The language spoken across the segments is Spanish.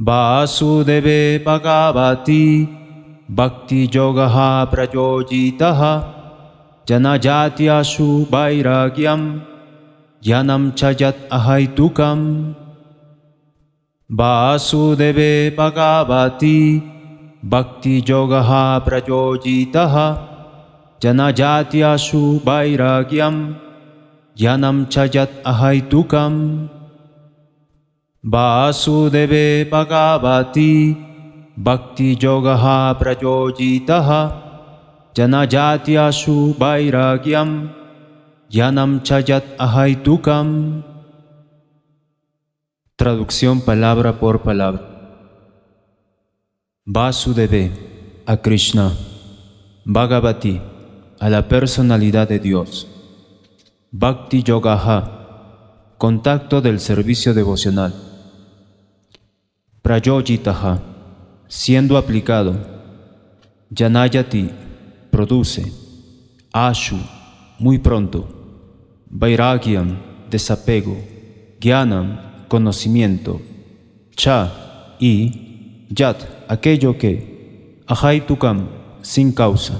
वासुदेवे पगावती भक्तियोगः प्रयोजितः जनजात्यासु वैराग्यं च यत् अहैतुकम् वासुदेवे पगावती भक्तियोगः प्रयोजितः जनजात्यासु वैराग्यं च यत् अहैतुकम् Vasudeve Bhagavati Bhakti Yogaha Prayoyitaha Janajatyashu Vairagyam Yanam Chayat Ahaitukam Traducción palabra por palabra Vasudeve a Krishna Bhagavati a la personalidad de Dios Bhakti Yogaha contacto del servicio devocional Rayojitaha, siendo aplicado. Yanayati, produce. Ashu, muy pronto. Vairagyam, desapego. Gyanam, conocimiento. Cha, y. Yat, aquello que. Ahaitukam, sin causa.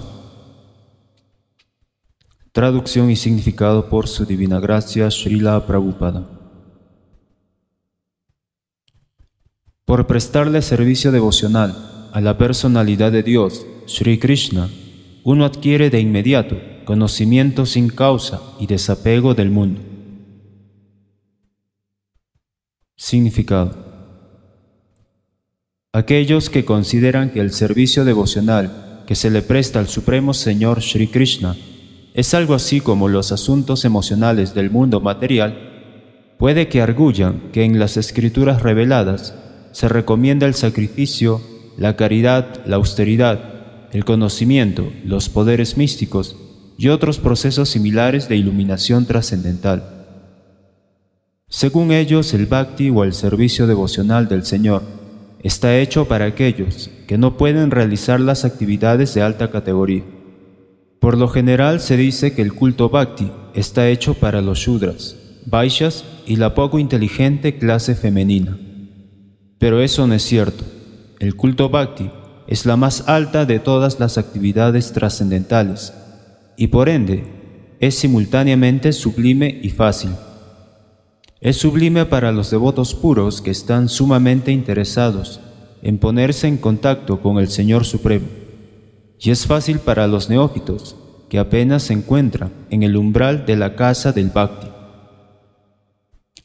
Traducción y significado por su divina gracia Srila Prabhupada. por prestarle servicio devocional a la personalidad de Dios, Sri Krishna, uno adquiere de inmediato conocimiento sin causa y desapego del mundo. Significado. Aquellos que consideran que el servicio devocional que se le presta al Supremo Señor Sri Krishna es algo así como los asuntos emocionales del mundo material, puede que arguyan que en las escrituras reveladas se recomienda el sacrificio, la caridad, la austeridad, el conocimiento, los poderes místicos y otros procesos similares de iluminación trascendental. Según ellos, el bhakti o el servicio devocional del Señor está hecho para aquellos que no pueden realizar las actividades de alta categoría. Por lo general se dice que el culto bhakti está hecho para los shudras, vaishyas y la poco inteligente clase femenina. Pero eso no es cierto. El culto bhakti es la más alta de todas las actividades trascendentales y por ende es simultáneamente sublime y fácil. Es sublime para los devotos puros que están sumamente interesados en ponerse en contacto con el Señor Supremo. Y es fácil para los neófitos que apenas se encuentran en el umbral de la casa del Bhakti.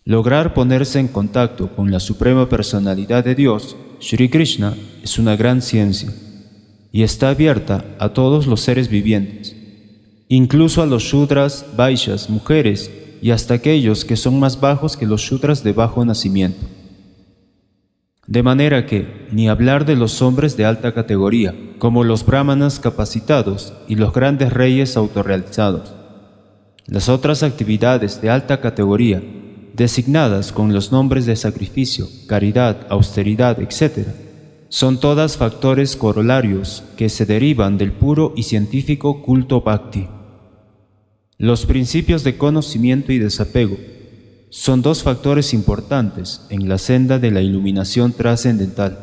Lograr ponerse en contacto con la Suprema Personalidad de Dios, Sri Krishna, es una gran ciencia y está abierta a todos los seres vivientes, incluso a los shudras, vaishas, mujeres y hasta aquellos que son más bajos que los shudras de bajo nacimiento. De manera que, ni hablar de los hombres de alta categoría, como los brahmanas capacitados y los grandes reyes autorrealizados. Las otras actividades de alta categoría designadas con los nombres de sacrificio, caridad, austeridad, etc., son todas factores corolarios que se derivan del puro y científico culto bhakti. Los principios de conocimiento y desapego son dos factores importantes en la senda de la iluminación trascendental.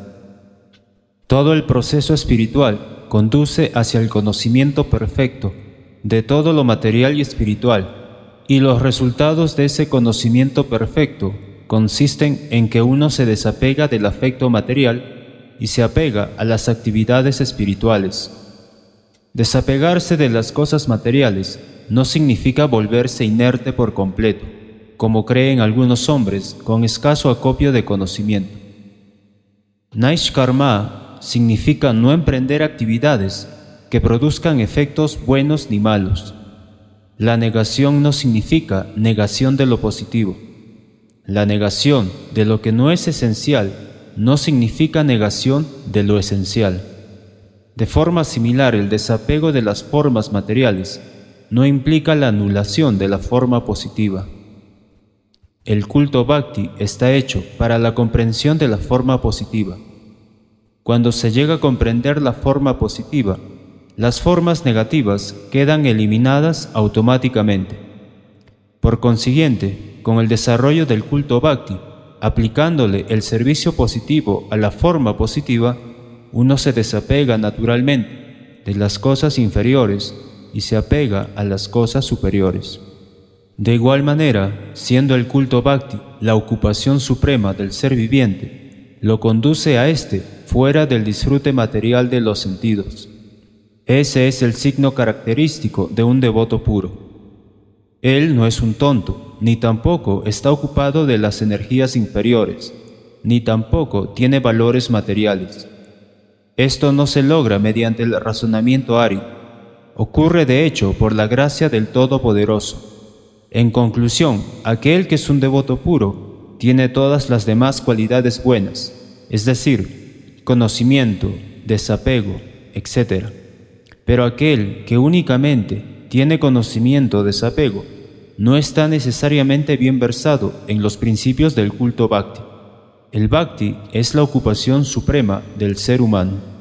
Todo el proceso espiritual conduce hacia el conocimiento perfecto de todo lo material y espiritual y los resultados de ese conocimiento perfecto consisten en que uno se desapega del afecto material y se apega a las actividades espirituales. Desapegarse de las cosas materiales no significa volverse inerte por completo, como creen algunos hombres con escaso acopio de conocimiento. Naish karma significa no emprender actividades que produzcan efectos buenos ni malos la negación no significa negación de lo positivo. La negación de lo que no es esencial no significa negación de lo esencial. De forma similar, el desapego de las formas materiales no implica la anulación de la forma positiva. El culto bhakti está hecho para la comprensión de la forma positiva. Cuando se llega a comprender la forma positiva, las formas negativas quedan eliminadas automáticamente. Por consiguiente, con el desarrollo del culto bhakti, aplicándole el servicio positivo a la forma positiva, uno se desapega naturalmente de las cosas inferiores y se apega a las cosas superiores. De igual manera, siendo el culto bhakti la ocupación suprema del ser viviente, lo conduce a éste fuera del disfrute material de los sentidos ese es el signo característico de un devoto puro. Él no es un tonto, ni tampoco está ocupado de las energías inferiores, ni tampoco tiene valores materiales. Esto no se logra mediante el razonamiento árido, ocurre de hecho por la gracia del Todopoderoso. En conclusión, aquel que es un devoto puro tiene todas las demás cualidades buenas, es decir, conocimiento, desapego, etc. Pero aquel que únicamente tiene conocimiento de desapego no está necesariamente bien versado en los principios del culto bhakti. El bhakti es la ocupación suprema del ser humano.